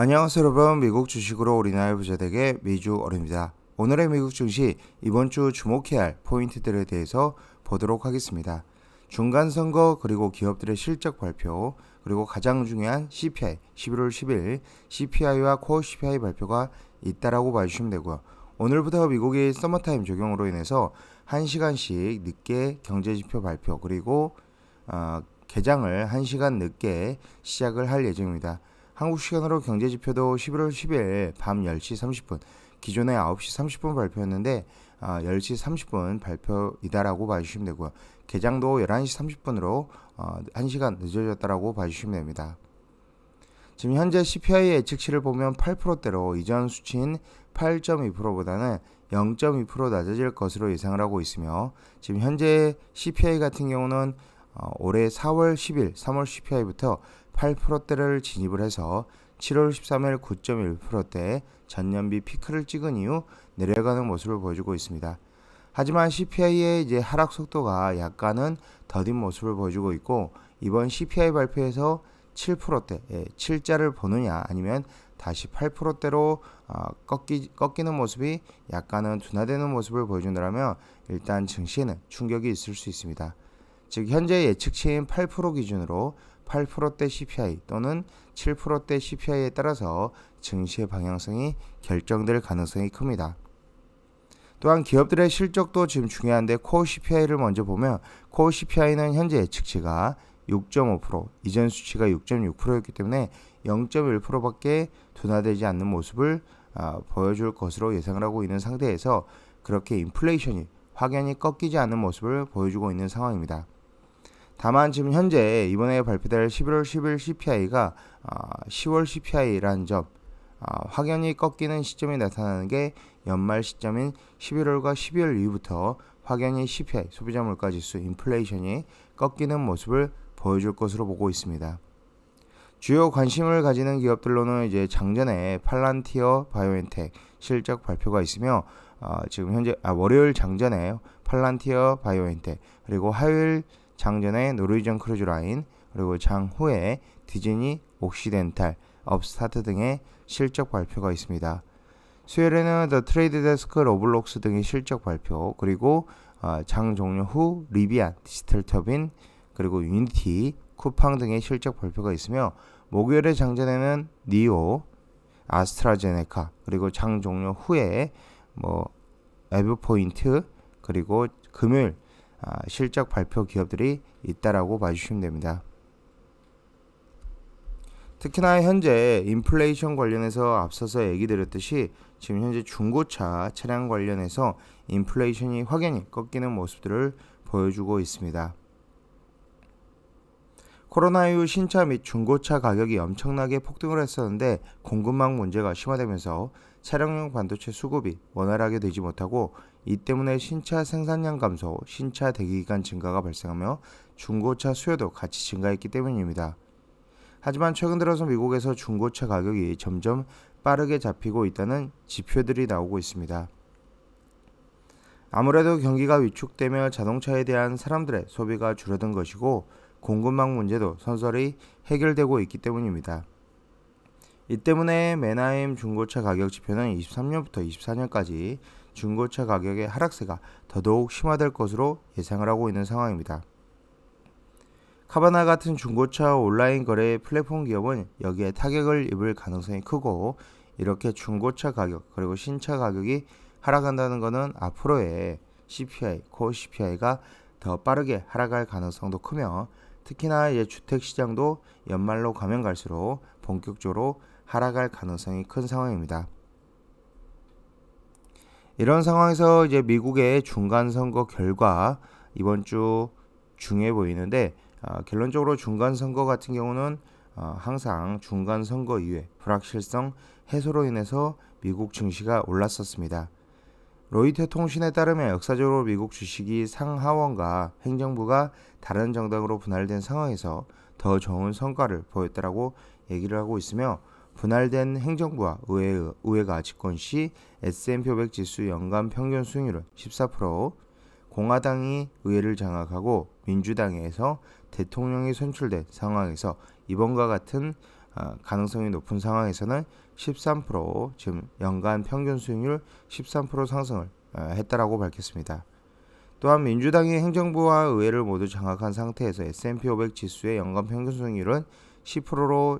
안녕하세요 여러분 미국 주식으로 우리나라 부자되게 미주 어입니다 오늘의 미국 증시 이번 주 주목해야 할 포인트들에 대해서 보도록 하겠습니다. 중간 선거 그리고 기업들의 실적 발표 그리고 가장 중요한 CPI 11월 10일 CPI와 코어 CPI 발표가 있다라고 봐주시면 되고요. 오늘부터 미국의 서머타임 적용으로 인해서 1시간씩 늦게 경제지표 발표 그리고 어, 개장을 1시간 늦게 시작을 할 예정입니다. 한국 시간으로 경제 지표도 11월 10일 밤 10시 30분 기존에 9시 30분 발표였는데 아, 10시 30분 발표이다라고 봐주시면 되고요. 개장도 11시 30분으로 어, 1시간 늦어졌다라고 봐주시면 됩니다. 지금 현재 CPI 예측치를 보면 8%대로 이전 수치인 8.2%보다는 0.2% 낮아질 것으로 예상을 하고 있으며 지금 현재 CPI 같은 경우는 어, 올해 4월 10일, 3월 CPI부터 8%대를 진입을 해서 7월 13일 9.1%대에 전년비 피크를 찍은 이후 내려가는 모습을 보여주고 있습니다. 하지만 CPI의 이제 하락 속도가 약간은 더딘 모습을 보여주고 있고 이번 CPI 발표에서 7%대, 7자를 예, 보느냐 아니면 다시 8%대로 어, 꺾기, 꺾이는 모습이 약간은 둔화되는 모습을 보여준다면 일단 증시에는 충격이 있을 수 있습니다. 즉 현재 예측치인 8% 기준으로 8%대 CPI 또는 7%대 CPI에 따라서 증시의 방향성이 결정될 가능성이 큽니다. 또한 기업들의 실적도 지금 중요한데 코어 CPI를 먼저 보면 코어 CPI는 현재 예측치가 6.5% 이전 수치가 6.6%였기 때문에 0.1%밖에 둔화되지 않는 모습을 아, 보여줄 것으로 예상을 하고 있는 상태에서 그렇게 인플레이션이 확연히 꺾이지 않는 모습을 보여주고 있는 상황입니다. 다만 지금 현재 이번에 발표될 11월 10일 CPI가 10월 CPI라는 점, 어, 확연히 꺾이는 시점이 나타나는 게 연말 시점인 11월과 12월 이후부터 확연히 CPI, 소비자 물가 지수, 인플레이션이 꺾이는 모습을 보여줄 것으로 보고 있습니다. 주요 관심을 가지는 기업들로는 이제 장전에 팔란티어 바이오엔텍 실적 발표가 있으며 어, 지금 현재 아, 월요일 장전에 팔란티어 바이오엔텍 그리고 화요일 장전에 노르위전 크루즈 라인, 그리고 장후에 디즈니, 옥시덴탈, 업스타트 등의 실적 발표가 있습니다. 수요일에는 더 트레이드 데스크, 로블록스 등의 실적 발표, 그리고 어, 장 종료 후 리비안, 디지털 터빈, 그리고 유니티, 쿠팡 등의 실적 발표가 있으며 목요일에 장전에는 니오, 아스트라제네카, 그리고 장 종료 후에 뭐 에브포인트, 그리고 금요일 아, 실적 발표 기업들이 있다라고 봐주시면 됩니다. 특히나 현재 인플레이션 관련해서 앞서서 얘기 드렸듯이 지금 현재 중고차 차량 관련해서 인플레이션이 확연히 꺾이는 모습들을 보여주고 있습니다. 코로나 이후 신차 및 중고차 가격이 엄청나게 폭등을 했었는데 공급망 문제가 심화되면서 차량용 반도체 수급이 원활하게 되지 못하고 이 때문에 신차 생산량 감소, 신차 대기기간 증가가 발생하며 중고차 수요도 같이 증가했기 때문입니다. 하지만 최근 들어서 미국에서 중고차 가격이 점점 빠르게 잡히고 있다는 지표들이 나오고 있습니다. 아무래도 경기가 위축되며 자동차에 대한 사람들의 소비가 줄어든 것이고 공급망 문제도 선설이 해결되고 있기 때문입니다. 이 때문에 메나임 중고차 가격 지표는 23년부터 24년까지 중고차 가격의 하락세가 더더욱 심화될 것으로 예상을 하고 있는 상황입니다. 카바나 같은 중고차 온라인 거래 플랫폼 기업은 여기에 타격을 입을 가능성이 크고 이렇게 중고차 가격 그리고 신차 가격이 하락한다는 것은 앞으로의 CPI, 코어 CPI가 더 빠르게 하락할 가능성도 크며 특히나 이제 주택 시장도 연말로 가면 갈수록 본격적으로 하락할 가능성이 큰 상황입니다. 이런 상황에서 이제 미국의 중간 선거 결과 이번 주중에 보이는데 어, 결론적으로 중간 선거 같은 경우는 어, 항상 중간 선거 이후에 불확실성 해소로 인해서 미국 증시가 올랐었습니다. 로이터 통신에 따르면 역사적으로 미국 주식이 상하원과 행정부가 다른 정당으로 분할된 상황에서 더 좋은 성과를 보였다라고 얘기를 하고 있으며 분할된 행정부와 의회, 가 집권 시 S&P 500 지수 연간 평균 수익률은 14%, 공화당이 의회를 장악하고 민주당에서 대통령이 선출된 상황에서 이번과 같은 아, 가능성이 높은 상황에서는 13% 지금 연간 평균 수익률 13% 상승을 아, 했다라고 밝혔습니다. 또한 민주당이 행정부와 의회를 모두 장악한 상태에서 S&P 500 지수의 연간 평균 수익률은 10%로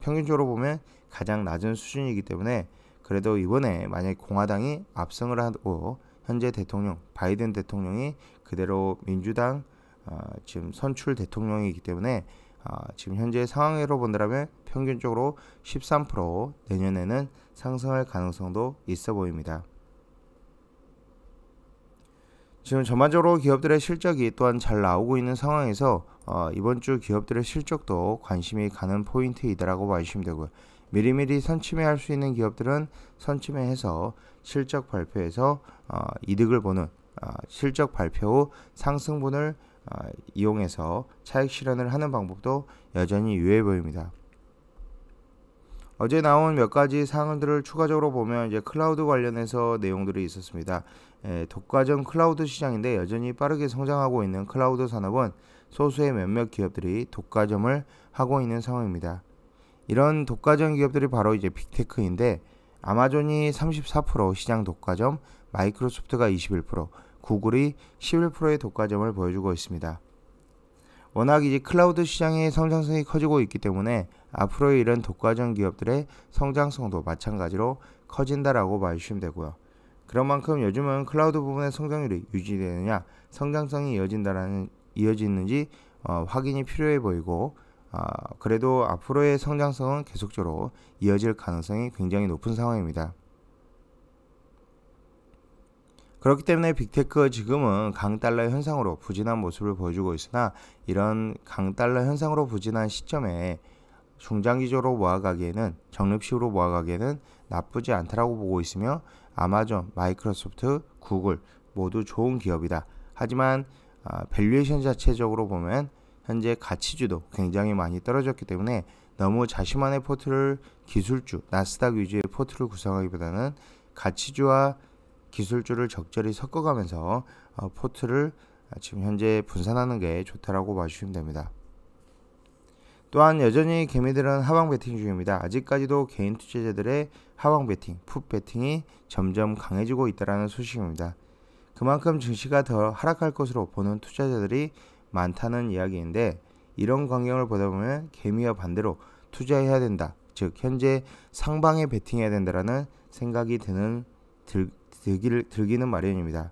평균적으로 보면 가장 낮은 수준이기 때문에 그래도 이번에 만약 공화당이 압승을 하고 현재 대통령 바이든 대통령이 그대로 민주당 어, 지금 선출 대통령이기 때문에 어, 지금 현재 상황으로 본다면 평균적으로 13% 내년에는 상승할 가능성도 있어 보입니다. 지금 전반적으로 기업들의 실적이 또한 잘 나오고 있는 상황에서 어, 이번 주 기업들의 실적도 관심이 가는 포인트이다라고 봐주시면 되고요. 미리미리 선침해할 수 있는 기업들은 선침해해서 실적 발표에서 어, 이득을 보는 어, 실적 발표 후 상승분을 어, 이용해서 차익 실현을 하는 방법도 여전히 유해 보입니다. 어제 나온 몇 가지 사항들을 추가적으로 보면 이제 클라우드 관련해서 내용들이 있었습니다. 예, 독과점 클라우드 시장인데 여전히 빠르게 성장하고 있는 클라우드 산업은 소수의 몇몇 기업들이 독과점을 하고 있는 상황입니다. 이런 독과점 기업들이 바로 이제 빅테크인데 아마존이 34% 시장 독과점, 마이크로소프트가 21%, 구글이 11%의 독과점을 보여주고 있습니다. 워낙 이제 클라우드 시장의 성장성이 커지고 있기 때문에 앞으로 이런 독과점 기업들의 성장성도 마찬가지로 커진다라고 봐주시면 되고요. 그런 만큼 요즘은 클라우드 부분의 성장률이 유지되느냐 성장성이 이어진다라는 이어지는지 어, 확인이 필요해 보이고 어, 그래도 앞으로의 성장성은 계속적으로 이어질 가능성이 굉장히 높은 상황입니다. 그렇기 때문에 빅테크 지금은 강달러 현상으로 부진한 모습을 보여주고 있으나 이런 강달러 현상으로 부진한 시점에 중장기적으로 모아가기에는 정립식으로 모아가기에는 나쁘지 않다라고 보고 있으며 아마존, 마이크로소프트, 구글 모두 좋은 기업이다. 하지만 아, 밸류에이션 자체적으로 보면 현재 가치주도 굉장히 많이 떨어졌기 때문에 너무 자신만의 포트를 기술주, 나스닥 위주의 포트를 구성하기보다는 가치주와 기술주를 적절히 섞어가면서 어, 포트를 지금 현재 분산하는 게 좋다라고 봐주시면 됩니다. 또한 여전히 개미들은 하방 배팅 중입니다. 아직까지도 개인 투자자들의 하방 배팅풋배팅이 점점 강해지고 있다는 소식입니다. 그만큼 증시가 더 하락할 것으로 보는 투자자들이 많다는 이야기인데 이런 광경을 보다 보면 개미와 반대로 투자해야 된다. 즉 현재 상방에 배팅해야 된다라는 생각이 드는 들, 들, 들기는 마련입니다.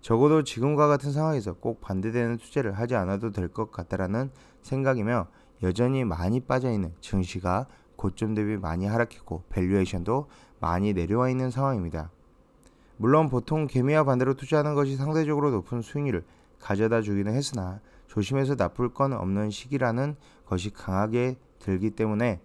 적어도 지금과 같은 상황에서 꼭 반대되는 투자를 하지 않아도 될 것 같다라는 생각이며 여전히 많이 빠져있는 증시가 고점 대비 많이 하락했고 밸류에이션도 많이 내려와 있는 상황입니다. 물론 보통 개미와 반대로 투자하는 것이 상대적으로 높은 수익률을 가져다 주기는 했으나 조심해서 나쁠 건 없는 시기라는 것이 강하게 들기 때문에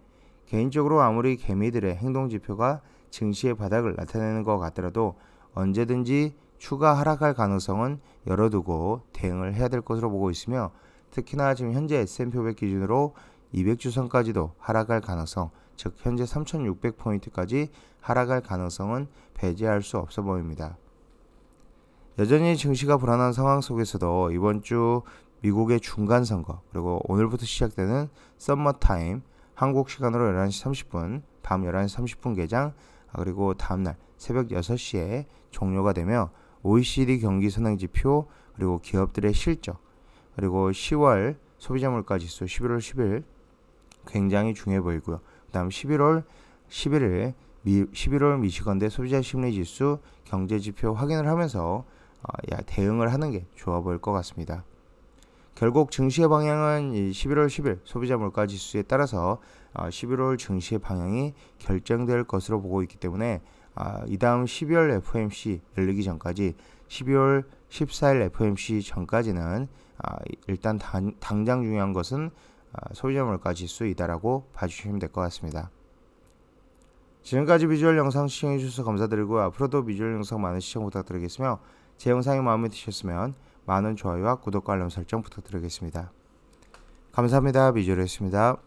개인적으로 아무리 개미들의 행동 지표가 증시의 바닥을 나타내는 것 같더라도 언제든지 추가 하락할 가능성은 열어두고 대응을 해야 될 것으로 보고 있으며 특히나 지금 현재 S&P 500 기준으로 200주선까지도 하락할 가능성, 즉 현재 3600포인트까지 하락할 가능성은 배제할 수 없어 보입니다. 여전히 증시가 불안한 상황 속에서도 이번 주 미국의 중간 선거, 그리고 오늘부터 시작되는 썸머 타임, 한국 시간으로 11시 30분, 밤 11시 30분 개장, 아, 그리고 다음날 새벽 6시에 종료가 되며 OECD 경기 선행 지표, 그리고 기업들의 실적, 그리고 10월 소비자 물가 지수 11월 10일 굉장히 중요해 보이고요. 그다음 11월 11일 미, 11월 미시건대 소비자 심리 지수 경제 지표 확인을 하면서 어, 대응을 하는 게 좋아 보일 것 같습니다. 결국 증시의 방향은 11월 10일 소비자 물가 지수에 따라서 11월 어, 증시의 방향이 결정될 것으로 보고 있기 때문에 아, 이 다음 12월 FOMC 열리기 전까지 12월 14일 FOMC 전까지는 아, 일단 단, 당장 중요한 것은 아, 소비자 물가 지수이다라고 봐주시면 될 것 같습니다. 지금까지 비주얼 영상 시청해주셔서 감사드리고 앞으로도 비주얼 영상 많은 시청 부탁드리겠으며 제 영상이 마음에 드셨으면 많은 좋아요와 구독과 알람 설정 부탁드리겠습니다. 감사합니다. 비주얼이었습니다.